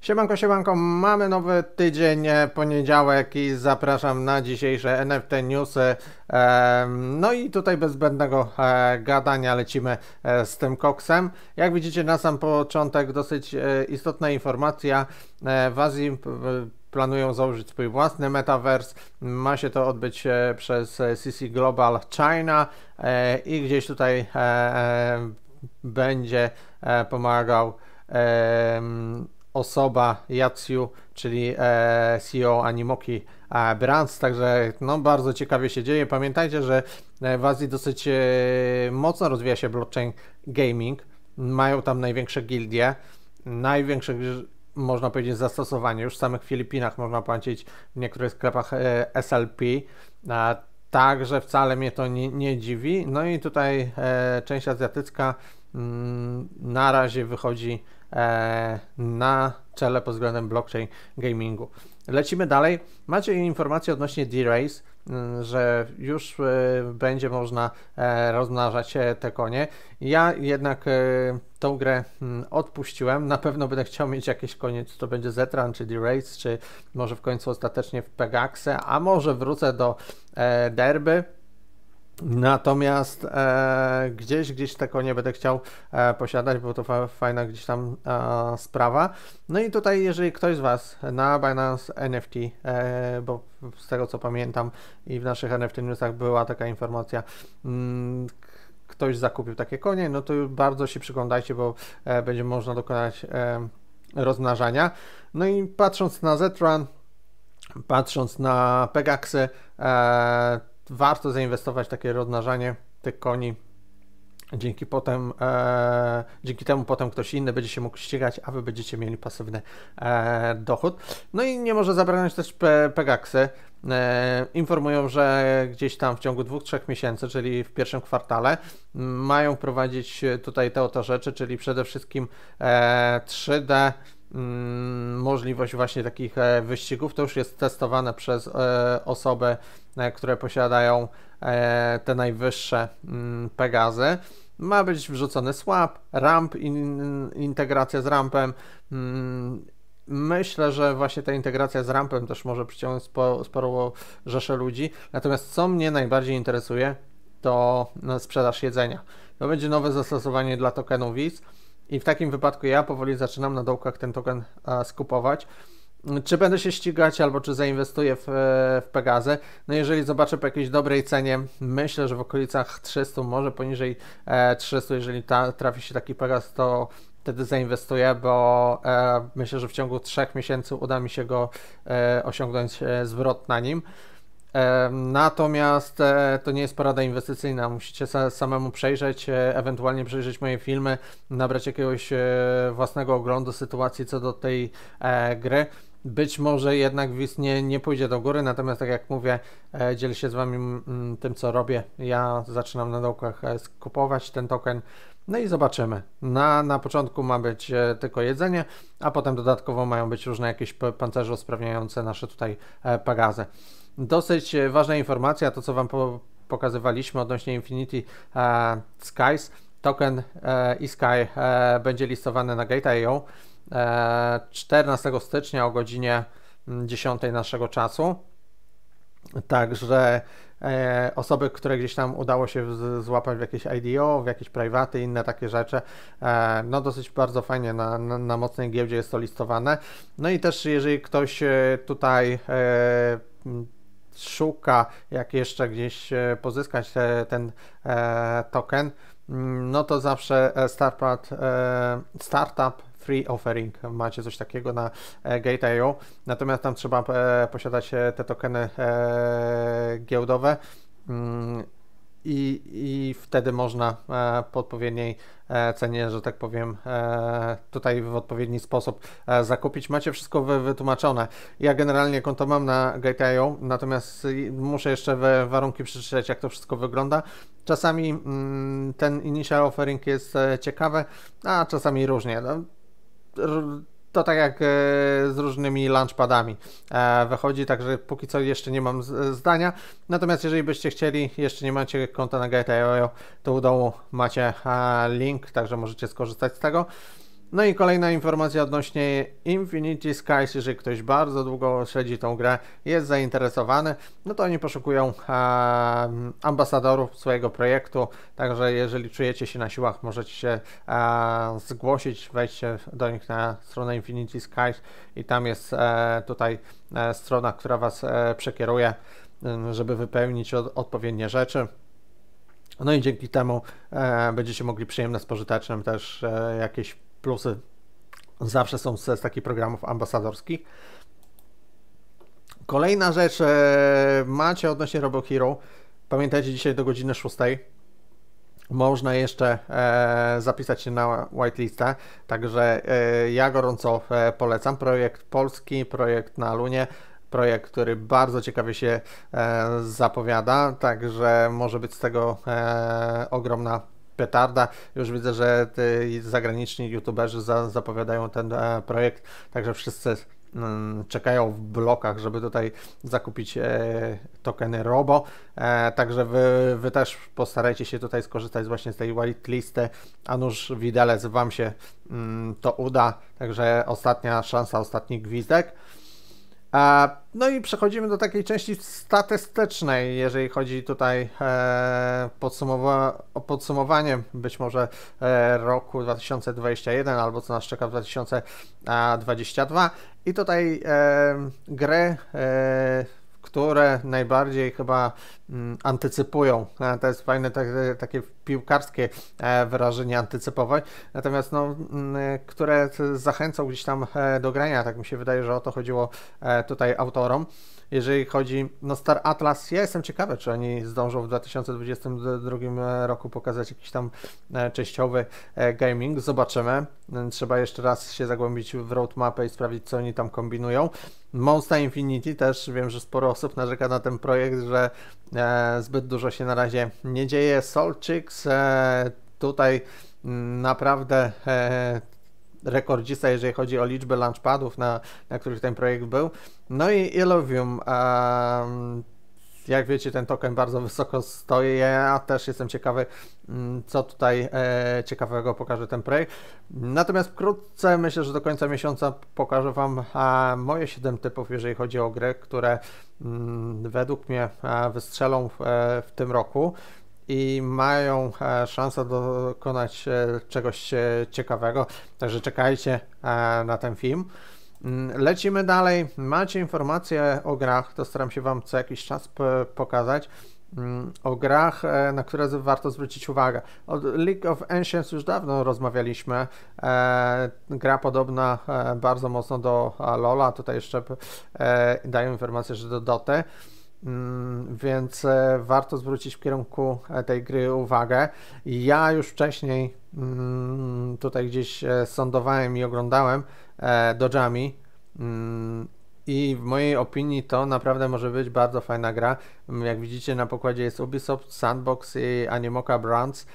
Siemanko, siemanko, mamy nowy tydzień, e, poniedziałek i zapraszam na dzisiejsze NFT Newsy. No i tutaj bez zbędnego e, gadania lecimy e, z tym koksem. Jak widzicie na sam początek dosyć istotna informacja. W Azji planują założyć swój własny metaverse. Ma się to odbyć przez CC Global China i gdzieś tutaj będzie pomagał osoba Jatsiu, czyli e, CEO Animoki e, Brands, także no, bardzo ciekawie się dzieje. Pamiętajcie, że e, w Azji dosyć mocno rozwija się blockchain gaming, mają tam największe gildie, największe można powiedzieć zastosowanie, już w samych Filipinach można płacić w niektórych sklepach SLP, także wcale mnie to nie, nie dziwi. No i tutaj część azjatycka Mm, na razie wychodzi e, na czele pod względem blockchain gamingu. Lecimy dalej. Macie informacje odnośnie D-Race, mm, że już e, będzie można e, rozmnażać te konie. Ja jednak tą grę mm, odpuściłem. Na pewno będę chciał mieć jakieś konie, czy to będzie Zetran, czy D-Race, czy może w końcu ostatecznie w Pegaxe, a może wrócę do Derby Natomiast e, gdzieś, gdzieś tego nie będę chciał e, posiadać, bo to fa fajna gdzieś tam e, sprawa. No i tutaj, jeżeli ktoś z Was na Binance NFT, e, bo z tego co pamiętam i w naszych NFT newsach była taka informacja, mm, ktoś zakupił takie konie, no to bardzo się przyglądajcie, bo e, będzie można dokonać e, rozmnażania. No i patrząc na Zetran, patrząc na Pegaxy, e, warto zainwestować w takie rozmnażanie tych koni. Dzięki, potem, e, dzięki temu potem ktoś inny będzie się mógł ścigać, a wy będziecie mieli pasywny e, dochód. No i nie może zabranąć też pe, Pegaxy E, informują, że gdzieś tam w ciągu dwóch, trzech miesięcy, czyli w pierwszym kwartale, mają prowadzić tutaj te oto rzeczy, czyli przede wszystkim 3D e, Mm, możliwość właśnie takich e, wyścigów. To już jest testowane przez e, osoby, e, które posiadają te najwyższe mm, Pegazy. Ma być wrzucony swap, ramp, integracja z rampem. Mm, myślę, że właśnie ta integracja z rampem też może przyciągnąć sporo, sporo rzeszę ludzi. Natomiast co mnie najbardziej interesuje, to no, sprzedaż jedzenia. To będzie nowe zastosowanie dla tokenów VIS. I w takim wypadku ja powoli zaczynam na dołkach ten token skupować. Czy będę się ścigać, albo czy zainwestuję w, e, w Pegazę? No jeżeli zobaczę po jakiejś dobrej cenie, myślę, że w okolicach 300, może poniżej 300, e, jeżeli ta, trafi się taki Pegaz, to wtedy zainwestuję, bo e, myślę, że w ciągu 3 miesięcy uda mi się go osiągnąć zwrot na nim. Natomiast e, to nie jest porada inwestycyjna. Musicie samemu przejrzeć, e, ewentualnie przejrzeć moje filmy, nabrać jakiegoś e, własnego oglądu sytuacji co do tej gry. Być może jednak WIS nie, nie pójdzie do góry, natomiast tak jak mówię, dzielę się z Wami mm, mm, tym, co robię. Ja zaczynam na dołkach skupować ten token. No i zobaczymy. Na, na początku ma być tylko jedzenie, a potem dodatkowo mają być różne jakieś pancerze usprawniające nasze tutaj pagazy. Dosyć e, ważna informacja, to co Wam po pokazywaliśmy odnośnie Infinity e, Skies. Token e, e, będzie listowany na Gate.io e, 14 stycznia o godzinie 10 mm, naszego czasu. Także e, osoby, które gdzieś tam udało się z, złapać w jakieś IDO, w jakieś private inne takie rzeczy, e, no dosyć bardzo fajnie na, na, na, mocnej giełdzie jest to listowane. No i też jeżeli ktoś e, tutaj e, szuka, jak jeszcze gdzieś e, pozyskać te, ten e, token, mm, no to zawsze e, startup, e, startup free offering. Macie coś takiego na e, Gate.io. Natomiast tam trzeba posiadać te tokeny giełdowe mm, i, i wtedy można po e, odpowiedniej e, cenie, że tak powiem, e, tutaj w odpowiedni sposób zakupić. Macie wszystko wytłumaczone. Ja generalnie konto mam na Gate.io, natomiast muszę jeszcze warunki przeczytać, jak to wszystko wygląda. Czasami mm, ten initial offering jest ciekawy, a czasami różnie. No, to tak jak e, z różnymi launchpadami e, wychodzi, także póki co jeszcze nie mam e, zdania. Natomiast jeżeli byście chcieli, jeszcze nie macie konta na Gate.io, to u dołu macie link, także możecie skorzystać z tego. No i kolejna informacja odnośnie Infinity Skies, jeżeli ktoś bardzo długo śledzi tą grę, jest zainteresowany, no to oni poszukują e, ambasadorów swojego projektu, także jeżeli czujecie się na siłach, możecie się e, zgłosić, wejdźcie do nich na stronę Infinity Skies i tam jest e, tutaj e, strona, która Was e, przekieruje, mm, żeby wypełnić od, odpowiednie rzeczy. No i dzięki temu e, będziecie mogli przyjemne z pożytecznym też jakieś Plusy zawsze są z, takich programów ambasadorskich. Kolejna rzecz e, macie odnośnie Robo Hero. Pamiętajcie, dzisiaj do godziny 6 można jeszcze e, zapisać się na whitelistę, także e, ja gorąco polecam. Projekt polski, projekt na Lunie, projekt, który bardzo ciekawie się zapowiada, także może być z tego ogromna petarda. Już widzę, że zagraniczni youtuberzy za, zapowiadają ten e, projekt, także wszyscy mm, czekają w blokach, żeby tutaj zakupić e, tokeny Robo. E, także wy, wy, też postarajcie się tutaj skorzystać właśnie z tej whitelisty, a nuż widelec Wam się mm, to uda. Także ostatnia szansa, ostatni gwizdek. No i przechodzimy do takiej części statystycznej, jeżeli chodzi tutaj e, o podsumowanie być może e, roku 2021 albo co nas czeka w 2022. I tutaj e, gry które najbardziej chyba mm, antycypują. E, to jest fajne takie, takie piłkarskie e, wyrażenie antycypować, natomiast no, mm, e, które zachęcą gdzieś tam do grania. Tak mi się wydaje, że o to chodziło tutaj autorom jeżeli chodzi, no Star Atlas, ja jestem ciekawy, czy oni zdążą w 2022 e, roku pokazać jakiś tam e, częściowy e, gaming, zobaczymy, trzeba jeszcze raz się zagłębić w roadmapę i sprawdzić, co oni tam kombinują. Monster Infinity też wiem, że sporo osób narzeka na ten projekt, że e, zbyt dużo się na razie nie dzieje. Soul Chicks, e, tutaj mm, naprawdę e, rekordzista, jeżeli chodzi o liczbę launchpadów, na, na których ten projekt był. No i Illuvium. Um, jak wiecie, ten token bardzo wysoko stoi. Ja też jestem ciekawy, mm, co tutaj e, ciekawego pokaże ten projekt. Natomiast wkrótce, myślę, że do końca miesiąca pokażę Wam a, e, moje 7 typów, jeżeli chodzi o gry, które m, mm, według mnie a, e, wystrzelą w, e, w tym roku i mają e, szansę dokonać e, czegoś e, ciekawego. Także czekajcie na ten film. Mm, lecimy dalej. Macie informacje o grach, to staram się Wam co jakiś czas pokazać. Mm, o grach, na które warto zwrócić uwagę. O League of Ancients już dawno rozmawialiśmy. gra podobna bardzo mocno do Lola. Tutaj jeszcze dają informację, że do Doty. Mm, więc e, warto zwrócić w kierunku e, tej gry uwagę. Ja już wcześniej mm, tutaj gdzieś e, sądowałem i oglądałem Dojami mm, i w mojej opinii to naprawdę może być bardzo fajna gra. Jak widzicie na pokładzie jest Ubisoft, Sandbox i Animoca Brands.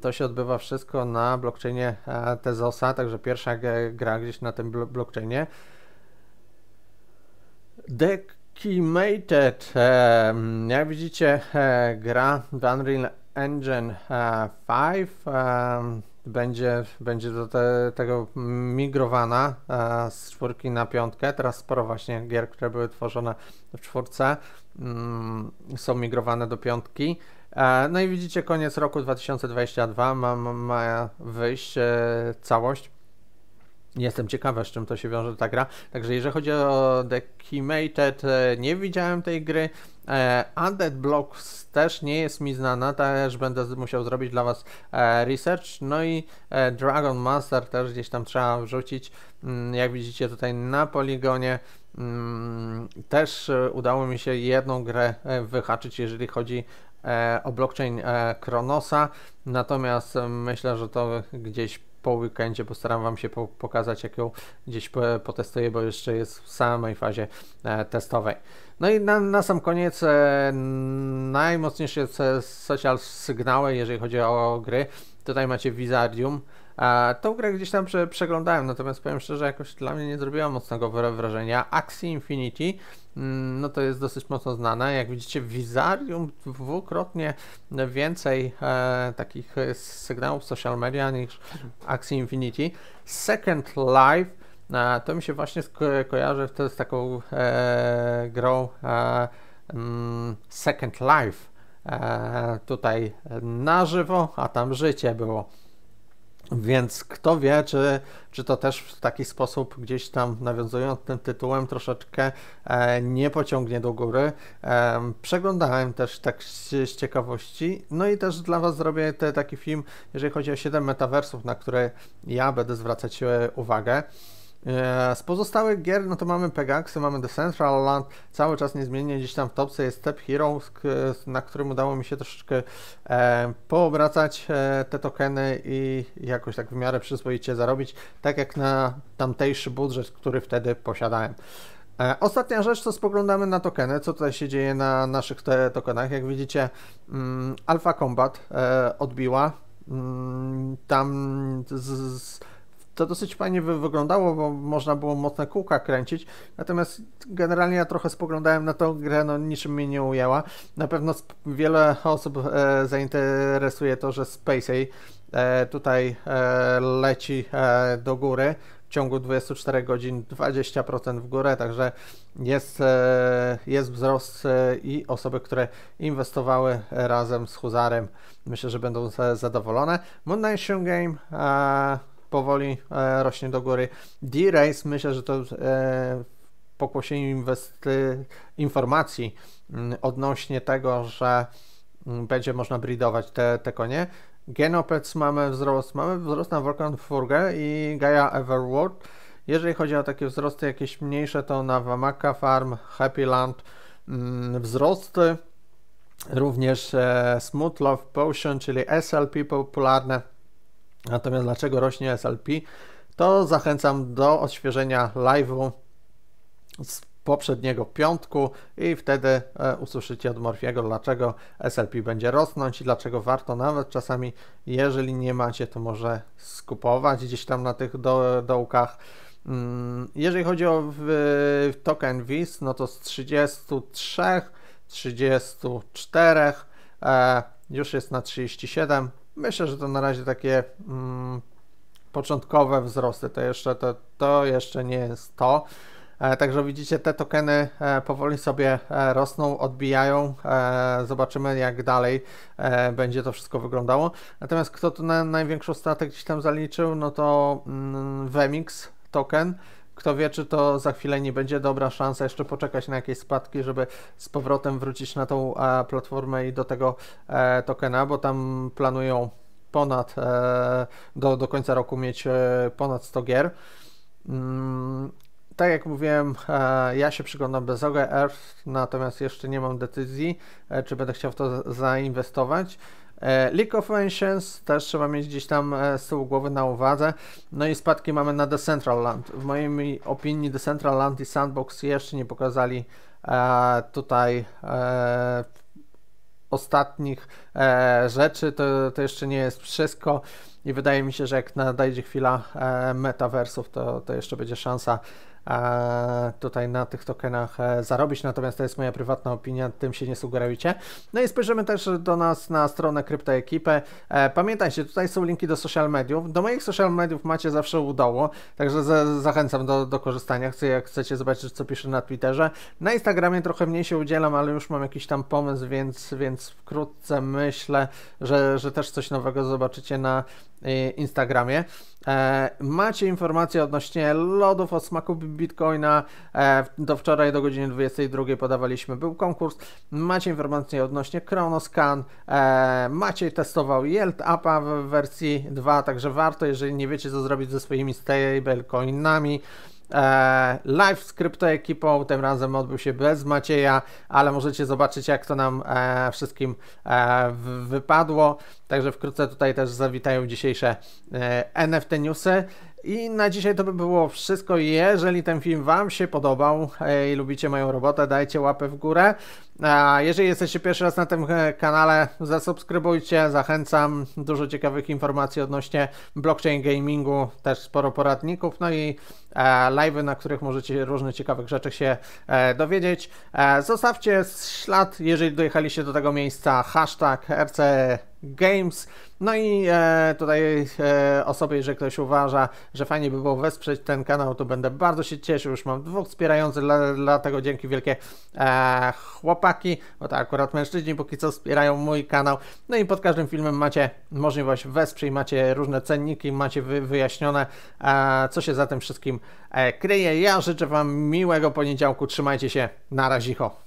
To się odbywa wszystko na blockchainie Tezosa, także pierwsza gra gdzieś na tym blockchainie. Deck Keymated, e, jak widzicie, e, gra w Unreal Engine 5 e, będzie, będzie do te, tego migrowana z czwórki na piątkę. Teraz sporo właśnie gier, które były tworzone w czwórce, mm, są migrowane do piątki. No i widzicie, koniec roku 2022 ma, ma wyjść całość Jestem ciekawa, z czym to się wiąże ta gra. Także jeżeli chodzi o The Kimated, e, nie widziałem tej gry. E, Undead Blocks też nie jest mi znana, też będę musiał zrobić dla Was e, research. No i Dragon Master też gdzieś tam trzeba wrzucić. Mm, jak widzicie tutaj na poligonie mm, też udało mi się jedną grę wyhaczyć, jeżeli chodzi o blockchain Kronosa. Natomiast myślę, że to gdzieś po weekendzie postaram Wam się po, pokazać, jak ją gdzieś potestuję, bo jeszcze jest w samej fazie e, testowej. No i na, na sam koniec e, najmocniejsze e, social sygnały, jeżeli chodzi o gry. Tutaj macie Wizardium. A tą grę gdzieś tam prze, przeglądałem, natomiast powiem szczerze, jakoś dla mnie nie zrobiła mocnego wrażenia. Axie Infinity, mm, no to jest dosyć mocno znane. Jak widzicie, Wizarium dwukrotnie więcej e, takich e, sygnałów social media niż Axie Infinity. Second Life, e, to mi się właśnie kojarzy To z taką e, grą e, mm, Second Life. tutaj na żywo, a tam życie było. Więc kto wie, czy, czy to też w taki sposób, gdzieś tam nawiązując tym tytułem, troszeczkę e, nie pociągnie do góry. E, przeglądałem też tak z, z, ciekawości. No i też dla Was zrobię te, taki film, jeżeli chodzi o 7 metaversów, na które ja będę zwracać e, uwagę. E, z pozostałych gier, no to mamy Pegaxy, mamy The Central Land, cały czas niezmiennie gdzieś tam w topce jest Step Hero, na którym udało mi się troszeczkę e, poobracać e, te tokeny i jakoś tak w miarę przyzwoicie zarobić, tak jak na tamtejszy budżet, który wtedy posiadałem. E, ostatnia rzecz to spoglądamy na tokeny, co tutaj się dzieje na naszych te tokenach. Jak widzicie, mm, Alpha Combat e, odbiła. Mm, tam z, z to dosyć fajnie wyglądało, bo można było mocne kółka kręcić. Natomiast generalnie ja trochę spoglądałem na tą grę, no niczym mnie nie ujęła. Na pewno wiele osób e, zainteresuje to, że Spacey e, tutaj e, leci e, do góry w ciągu 24 godzin 20% w górę, także jest, e, jest wzrost e, i osoby, które inwestowały razem z Huzarem myślę, że będą zadowolone. Moon Nation Game powoli e, rośnie do góry. D-Race myślę, że to e, pokłosieniu inwesty- informacji mm, odnośnie tego, że mm, będzie można bridować, te, te konie. Genopets mamy wzrost, mamy wzrost na Wolkenfurge i Gaia Everworld. Jeżeli chodzi o takie wzrosty jakieś mniejsze, to na Wamaka Farm, Happy Land mm, wzrosty, również e, Smooth Love Potion, czyli SLP popularne Natomiast dlaczego rośnie SLP? To zachęcam do odświeżenia live'u z poprzedniego piątku i wtedy e, usłyszycie od Morfiego, dlaczego SLP będzie rosnąć i dlaczego warto nawet czasami, jeżeli nie macie, to może skupować gdzieś tam na tych do, dołkach. Mm, jeżeli chodzi o token WIS, no to z 33, 34 e, już jest na 37, Myślę, że to na razie takie mm, początkowe wzrosty. To jeszcze, to, to jeszcze nie jest to. E, także widzicie, te tokeny e, powoli sobie e, rosną, odbijają. Zobaczymy, jak dalej będzie to wszystko wyglądało. Natomiast kto tu na największą stratę gdzieś tam zaliczył, no to mm, Vemix token kto wie, czy to za chwilę nie będzie dobra szansa jeszcze poczekać na jakieś spadki, żeby z powrotem wrócić na tą e, platformę i do tego e, tokena, bo tam planują ponad e, do, do końca roku mieć e, ponad 100 gier. Mm, tak jak mówiłem, e, ja się przyglądam bez Earth, natomiast jeszcze nie mam decyzji, e, czy będę chciał w to zainwestować. E, League of Nations też trzeba mieć gdzieś tam e, z tyłu głowy na uwadze. No i spadki mamy na Decentraland. W mojej opinii Decentraland i Sandbox jeszcze nie pokazali e, tutaj ostatnich rzeczy. To, to jeszcze nie jest wszystko. I wydaje mi się, że jak nadejdzie chwila metaversów, to, to jeszcze będzie szansa tutaj na tych tokenach e, zarobić, natomiast to jest moja prywatna opinia, tym się nie sugerujcie. No i spojrzymy też do nas na stronę Kryptoekipy. E, pamiętajcie, tutaj są linki do social mediów. Do moich social mediów macie zawsze u dołu, także zachęcam do, do korzystania, Chcę, jak chcecie zobaczyć, co piszę na Twitterze. Na Instagramie trochę mniej się udzielam, ale już mam jakiś tam pomysł, więc, więc wkrótce myślę, że, że też coś nowego zobaczycie na e, Instagramie. Macie informacje odnośnie lodów o smaku Bitcoina. E, do wczoraj do godziny 22 podawaliśmy, był konkurs. Macie informacje odnośnie Kronoscan. E, Maciej testował Yield Appa w wersji 2, także warto, jeżeli nie wiecie co zrobić ze swoimi stablecoinami. E, live z kryptoekipą, tym razem odbył się bez Macieja, ale możecie zobaczyć jak to nam wszystkim wypadło. Także wkrótce tutaj też zawitają dzisiejsze NFT newsy. I na dzisiaj to by było wszystko. Jeżeli ten film Wam się podobał i lubicie moją robotę, dajcie łapę w górę. A jeżeli jesteście pierwszy raz na tym e, kanale, zasubskrybujcie, zachęcam. Dużo ciekawych informacji odnośnie blockchain gamingu, też sporo poradników, no i e, live'y, na których możecie różnych ciekawych rzeczy się e, dowiedzieć. Zostawcie ślad, jeżeli dojechaliście do tego miejsca, hashtag RCE Games. No i e, tutaj e, osoby, jeżeli ktoś uważa, że fajnie by było wesprzeć ten kanał, to będę bardzo się cieszył. Już mam dwóch wspierających, dlatego dzięki wielkie e, chłopaki, bo to akurat mężczyźni póki co wspierają mój kanał. No i pod każdym filmem macie możliwość wesprzeć, macie różne cenniki, macie wy, wyjaśnione, e, co się za tym wszystkim e, kryje. Ja życzę Wam miłego poniedziałku, trzymajcie się, na razicho.